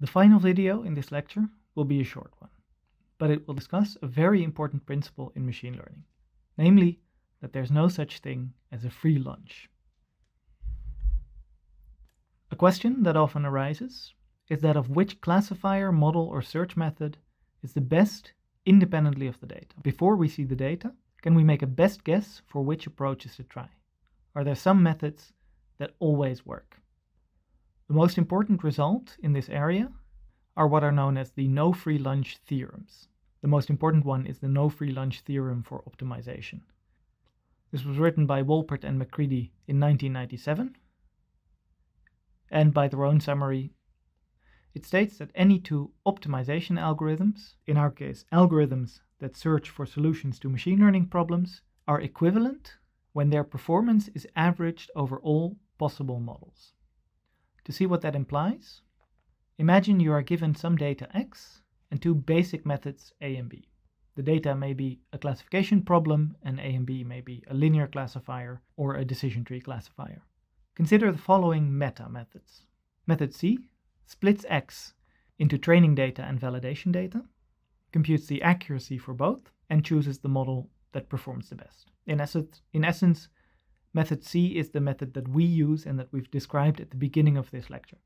The final video in this lecture will be a short one, but it will discuss a very important principle in machine learning, namely that there's no such thing as a free lunch. A question that often arises is that of which classifier, model, or search method is the best independently of the data. Before we see the data, can we make a best guess for which approaches to try? Are there some methods that always work? The most important result in this area are what are known as the no free lunch theorems. The most important one is the no free lunch theorem for optimization. This was written by Wolpert and McCready in 1997. And by their own summary, it states that any two optimization algorithms, in our case algorithms that search for solutions to machine learning problems, are equivalent when their performance is averaged over all possible models. To see what that implies, imagine you are given some data x and two basic methods a and b. The data may be a classification problem and a and b may be a linear classifier or a decision tree classifier. Consider the following meta methods. Method C splits x into training data and validation data, computes the accuracy for both, and chooses the model that performs the best. In essence, in essence Method C is the method that we use and that we've described at the beginning of this lecture.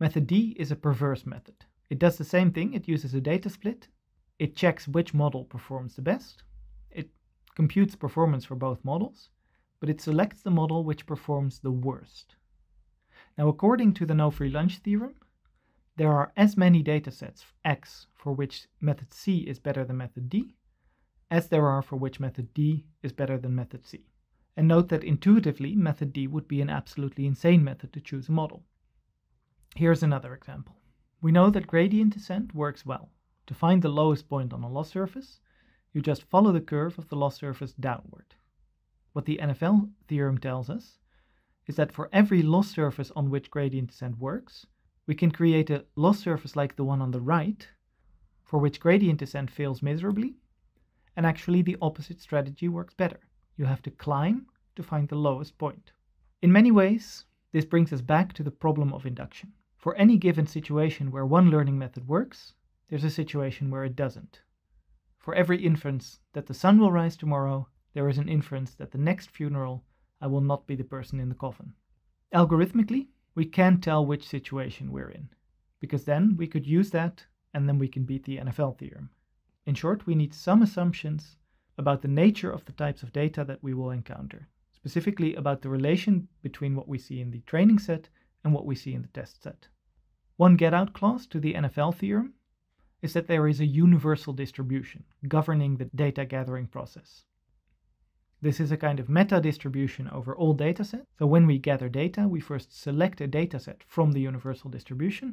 Method D is a perverse method. It does the same thing, it uses a data split, it checks which model performs the best, it computes performance for both models, but it selects the model which performs the worst. Now according to the no free lunch theorem, there are as many datasets x for which method C is better than method D, as there are for which method D is better than method C and note that intuitively method D would be an absolutely insane method to choose a model. Here's another example. We know that gradient descent works well. To find the lowest point on a loss surface, you just follow the curve of the loss surface downward. What the NFL theorem tells us is that for every loss surface on which gradient descent works, we can create a loss surface like the one on the right, for which gradient descent fails miserably, and actually the opposite strategy works better. You have to climb to find the lowest point. In many ways, this brings us back to the problem of induction. For any given situation where one learning method works, there's a situation where it doesn't. For every inference that the sun will rise tomorrow, there is an inference that the next funeral I will not be the person in the coffin. Algorithmically, we can not tell which situation we're in, because then we could use that and then we can beat the NFL theorem. In short, we need some assumptions about the nature of the types of data that we will encounter specifically about the relation between what we see in the training set and what we see in the test set. One get out clause to the NFL theorem is that there is a universal distribution governing the data gathering process. This is a kind of meta distribution over all datasets. So when we gather data, we first select a dataset from the universal distribution,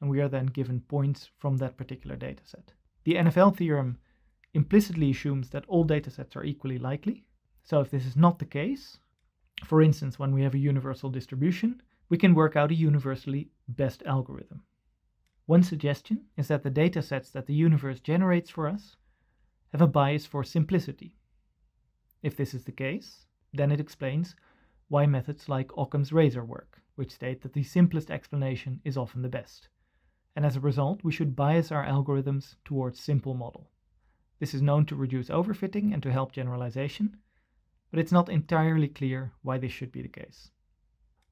and we are then given points from that particular dataset. The NFL theorem implicitly assumes that all datasets are equally likely, so if this is not the case, for instance, when we have a universal distribution, we can work out a universally best algorithm. One suggestion is that the data sets that the universe generates for us have a bias for simplicity. If this is the case, then it explains why methods like Occam's razor work, which state that the simplest explanation is often the best. And as a result, we should bias our algorithms towards simple model. This is known to reduce overfitting and to help generalization, but it's not entirely clear why this should be the case.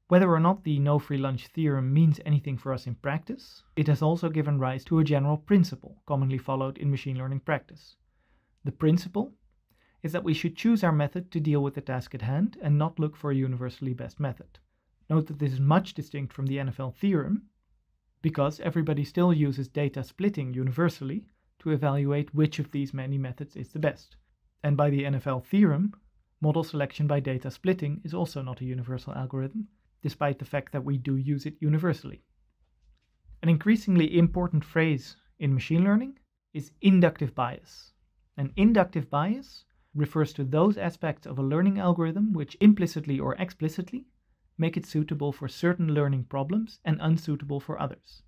Whether or not the no free lunch theorem means anything for us in practice, it has also given rise to a general principle commonly followed in machine learning practice. The principle is that we should choose our method to deal with the task at hand and not look for a universally best method. Note that this is much distinct from the NFL theorem, because everybody still uses data splitting universally to evaluate which of these many methods is the best. And by the NFL theorem, Model selection by data splitting is also not a universal algorithm, despite the fact that we do use it universally. An increasingly important phrase in machine learning is inductive bias. An inductive bias refers to those aspects of a learning algorithm which implicitly or explicitly make it suitable for certain learning problems and unsuitable for others.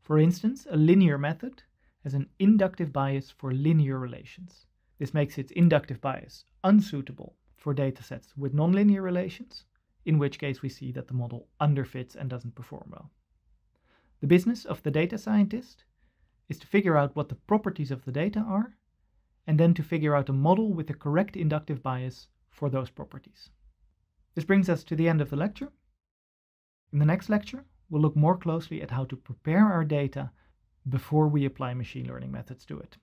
For instance, a linear method has an inductive bias for linear relations. This makes its inductive bias unsuitable for datasets with nonlinear relations, in which case we see that the model underfits and doesn't perform well. The business of the data scientist is to figure out what the properties of the data are, and then to figure out a model with the correct inductive bias for those properties. This brings us to the end of the lecture. In the next lecture, we'll look more closely at how to prepare our data before we apply machine learning methods to it.